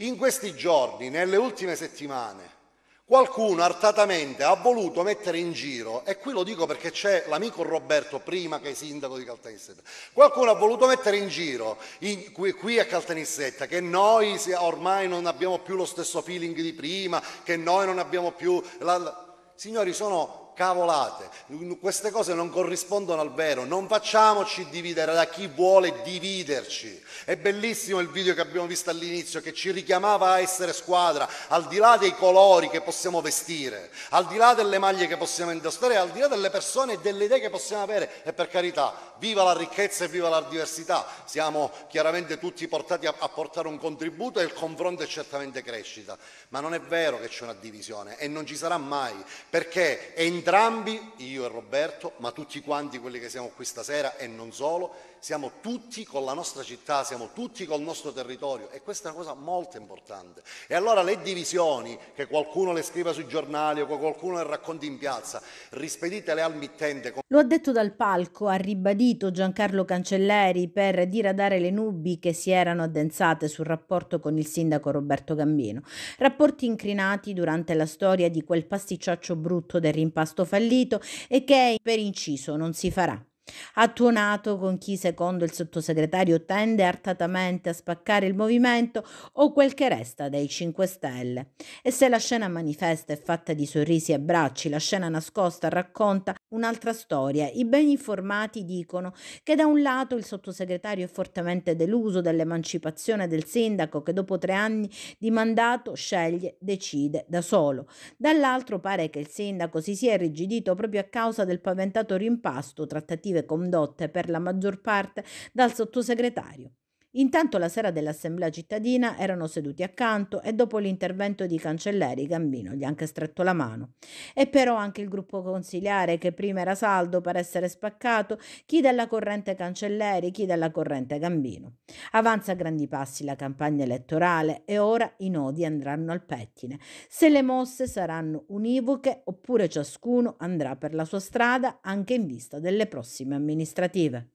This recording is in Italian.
In questi giorni, nelle ultime settimane, qualcuno artatamente ha voluto mettere in giro, e qui lo dico perché c'è l'amico Roberto prima che è sindaco di Caltanissetta, qualcuno ha voluto mettere in giro in, qui, qui, a Caltanissetta che noi ormai non abbiamo più lo stesso feeling di prima, che noi non abbiamo più... La, la... Signori, sono cavolate, queste cose non corrispondono al vero, non facciamoci dividere da chi vuole dividerci. È bellissimo il video che abbiamo visto all'inizio che ci richiamava a essere squadra, al di là dei colori che possiamo vestire, al di là delle maglie che possiamo indossare, al di là delle persone e delle idee che possiamo avere e per carità, viva la ricchezza e viva la diversità, siamo chiaramente tutti portati a, a portare un contributo e il confronto è certamente crescita, ma non è vero che c'è una divisione e non ci sarà mai perché è entrambi, io e Roberto, ma tutti quanti quelli che siamo qui stasera e non solo, siamo tutti con la nostra città, siamo tutti col nostro territorio e questa è una cosa molto importante. E allora le divisioni, che qualcuno le scriva sui giornali o che qualcuno le racconti in piazza, rispeditele al mittente. Con... Lo ha detto dal palco, ha ribadito Giancarlo Cancelleri per diradare le nubi che si erano addensate sul rapporto con il sindaco Roberto Gambino. Rapporti incrinati durante la storia di quel pasticciaccio brutto del rimpasto fallito e che per inciso non si farà. Ha tuonato con chi, secondo il sottosegretario, tende artatamente a spaccare il movimento o quel che resta dei 5 Stelle. E se la scena manifesta è fatta di sorrisi e bracci, la scena nascosta racconta un'altra storia. I ben informati dicono che da un lato il sottosegretario è fortemente deluso dell'emancipazione del sindaco che dopo tre anni di mandato sceglie, decide da solo. Dall'altro pare che il sindaco si sia irrigidito proprio a causa del paventato rimpasto, trattative condotte per la maggior parte dal sottosegretario. Intanto la sera dell'assemblea cittadina erano seduti accanto e dopo l'intervento di Cancelleri Gambino gli ha anche stretto la mano. E però anche il gruppo consigliare che prima era saldo per essere spaccato, chi della corrente Cancelleri, chi della corrente Gambino. Avanza a grandi passi la campagna elettorale e ora i nodi andranno al pettine. Se le mosse saranno univoche oppure ciascuno andrà per la sua strada anche in vista delle prossime amministrative.